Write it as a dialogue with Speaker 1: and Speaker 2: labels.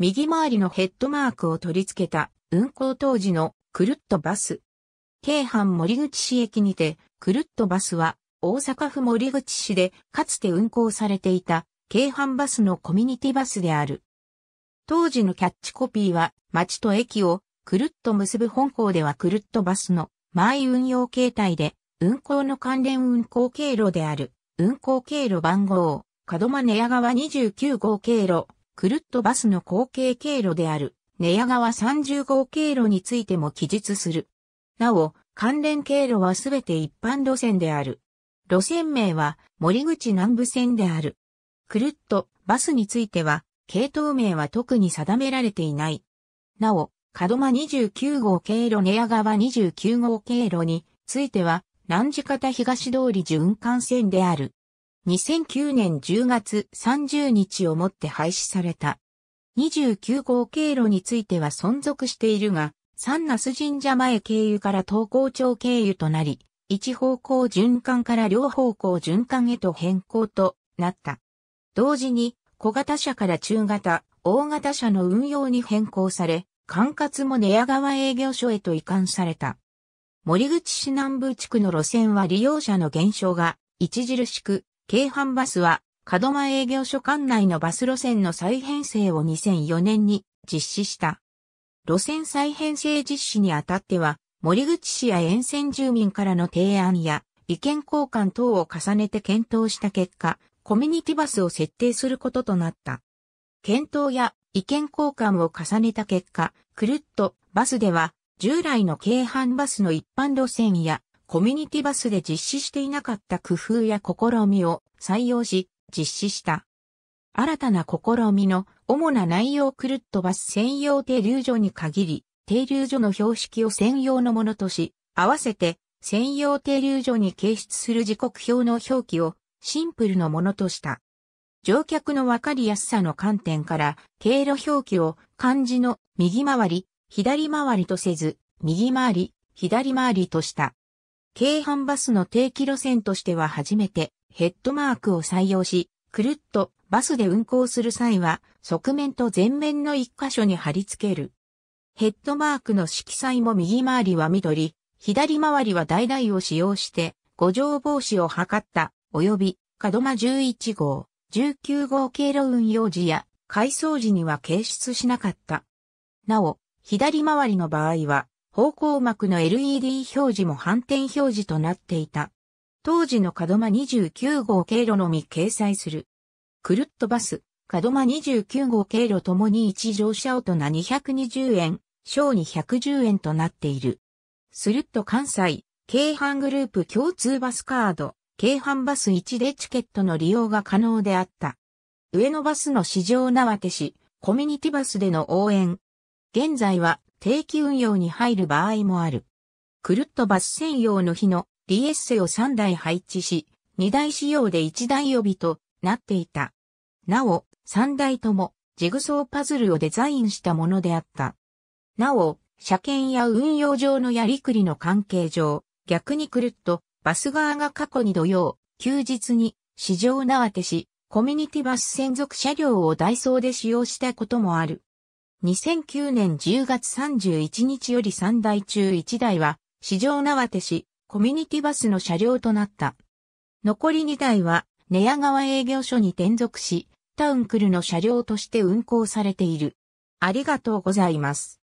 Speaker 1: 右回りのヘッドマークを取り付けた運行当時のクルッとバス。京阪森口市駅にて、クルッとバスは大阪府森口市でかつて運行されていた京阪バスのコミュニティバスである。当時のキャッチコピーは町と駅をクルッと結ぶ本校ではクルッとバスの前運用形態で運行の関連運行経路である運行経路番号、門真根屋川29号経路くるっとバスの後継経路である、寝屋川30号経路についても記述する。なお、関連経路はすべて一般路線である。路線名は森口南部線である。くるっとバスについては、系統名は特に定められていない。なお、門間29号経路寝屋川29号経路については、南地方東通り循環線である。2009年10月30日をもって廃止された。29号経路については存続しているが、三那須神社前経由から東高町経由となり、一方向循環から両方向循環へと変更となった。同時に、小型車から中型、大型車の運用に変更され、管轄も寝屋川営業所へと移管された。森口市南部地区の路線は利用者の減少が著しく、京阪バスは、門間営業所管内のバス路線の再編成を2004年に実施した。路線再編成実施にあたっては、森口市や沿線住民からの提案や意見交換等を重ねて検討した結果、コミュニティバスを設定することとなった。検討や意見交換を重ねた結果、くるっとバスでは従来の京阪バスの一般路線やコミュニティバスで実施していなかった工夫や試みを採用し、実施した。新たな試みの主な内容クルッとバス専用停留所に限り、停留所の標識を専用のものとし、合わせて専用停留所に掲出する時刻表の表記をシンプルのものとした。乗客のわかりやすさの観点から、経路表記を漢字の右回り、左回りとせず、右回り、左回りとした。京阪バスの定期路線としては初めてヘッドマークを採用し、くるっとバスで運行する際は、側面と前面の一箇所に貼り付ける。ヘッドマークの色彩も右回りは緑、左回りは橙を使用して、五条防止を図った、及び、門間11号、19号経路運用時や、改装時には掲出しなかった。なお、左回りの場合は、方向幕の LED 表示も反転表示となっていた。当時の角間29号経路のみ掲載する。クルットバス、角間29号経路ともに1乗車大人220円、小210円となっている。スルッと関西、京阪グループ共通バスカード、京阪バス1でチケットの利用が可能であった。上野バスの市場縄手市、コミュニティバスでの応援。現在は定期運用に入る場合もある。クルッとバス専用の日のリエッセを3台配置し、2台仕様で1台予備となっていた。なお、3台ともジグソーパズルをデザインしたものであった。なお、車検や運用上のやりくりの関係上、逆にクルッとバス側が過去に土曜、休日に市場縄手し、コミュニティバス専属車両をダイソーで使用したこともある。2009年10月31日より3台中1台は、市場縄手市、コミュニティバスの車両となった。残り2台は、寝屋川営業所に転属し、タウンクルの車両として運行されている。ありがとうございます。